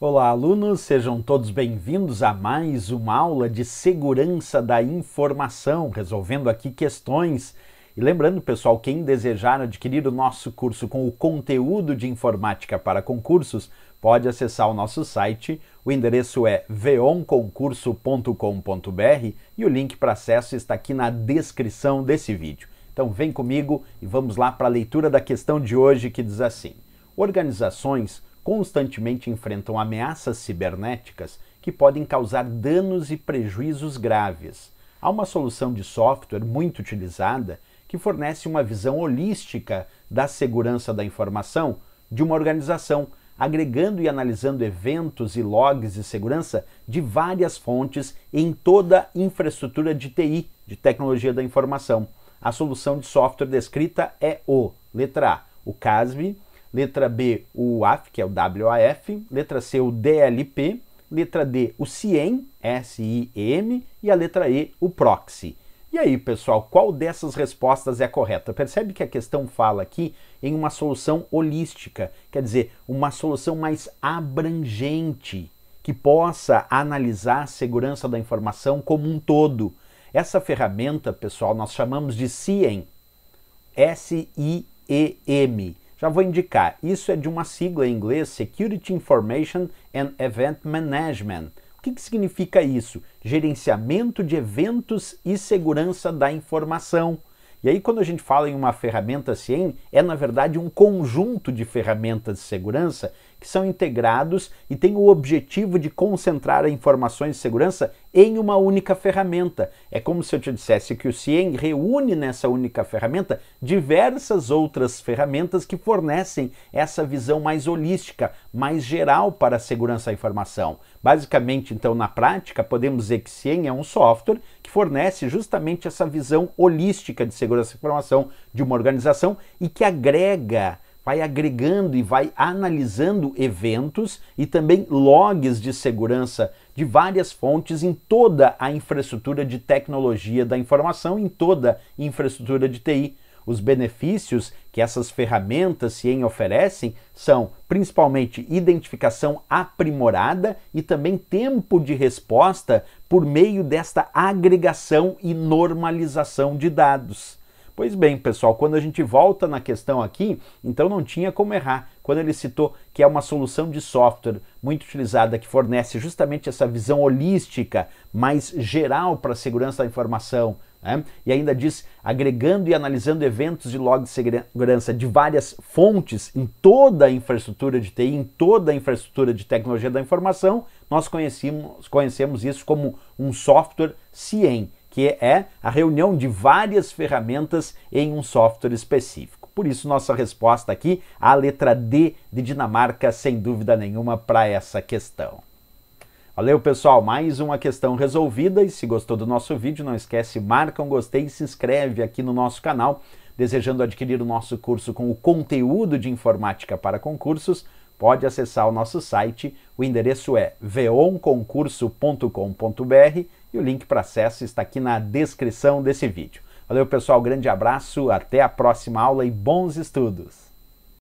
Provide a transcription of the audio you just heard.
Olá, alunos, sejam todos bem-vindos a mais uma aula de segurança da informação, resolvendo aqui questões. E lembrando, pessoal, quem desejar adquirir o nosso curso com o conteúdo de informática para concursos, pode acessar o nosso site. O endereço é veonconcurso.com.br e o link para acesso está aqui na descrição desse vídeo. Então, vem comigo e vamos lá para a leitura da questão de hoje que diz assim: Organizações constantemente enfrentam ameaças cibernéticas que podem causar danos e prejuízos graves. Há uma solução de software muito utilizada que fornece uma visão holística da segurança da informação de uma organização, agregando e analisando eventos e logs de segurança de várias fontes em toda a infraestrutura de TI, de tecnologia da informação. A solução de software descrita é o, letra A, o CASB, Letra B, o WAF, que é o WAF. Letra C, o DLP. Letra D, o CIEM, S-I-E-M. E a letra E, o proxy. E aí, pessoal, qual dessas respostas é correta? Percebe que a questão fala aqui em uma solução holística, quer dizer, uma solução mais abrangente, que possa analisar a segurança da informação como um todo. Essa ferramenta, pessoal, nós chamamos de CIEM, S-I-E-M. Já vou indicar, isso é de uma sigla em inglês, Security Information and Event Management. O que, que significa isso? Gerenciamento de eventos e segurança da informação. E aí, quando a gente fala em uma ferramenta SIEM, é na verdade um conjunto de ferramentas de segurança que são integrados e têm o objetivo de concentrar informações de segurança em uma única ferramenta. É como se eu te dissesse que o CIEM reúne nessa única ferramenta diversas outras ferramentas que fornecem essa visão mais holística, mais geral para a segurança da informação. Basicamente, então, na prática, podemos dizer que CIEM é um software que fornece justamente essa visão holística de segurança da informação de uma organização e que agrega vai agregando e vai analisando eventos e também logs de segurança de várias fontes em toda a infraestrutura de tecnologia da informação, em toda a infraestrutura de TI. Os benefícios que essas ferramentas CIEM oferecem são principalmente identificação aprimorada e também tempo de resposta por meio desta agregação e normalização de dados. Pois bem, pessoal, quando a gente volta na questão aqui, então não tinha como errar. Quando ele citou que é uma solução de software muito utilizada que fornece justamente essa visão holística, mais geral para a segurança da informação, né? e ainda diz, agregando e analisando eventos de log de segurança de várias fontes em toda a infraestrutura de TI, em toda a infraestrutura de tecnologia da informação, nós conhecemos, conhecemos isso como um software CIEM, que é a reunião de várias ferramentas em um software específico. Por isso, nossa resposta aqui, a letra D de Dinamarca, sem dúvida nenhuma, para essa questão. Valeu, pessoal. Mais uma questão resolvida. E se gostou do nosso vídeo, não esquece, marca um gostei e se inscreve aqui no nosso canal. Desejando adquirir o nosso curso com o conteúdo de informática para concursos, pode acessar o nosso site. O endereço é veonconcurso.com.br e o link para acesso está aqui na descrição desse vídeo. Valeu, pessoal, grande abraço, até a próxima aula e bons estudos!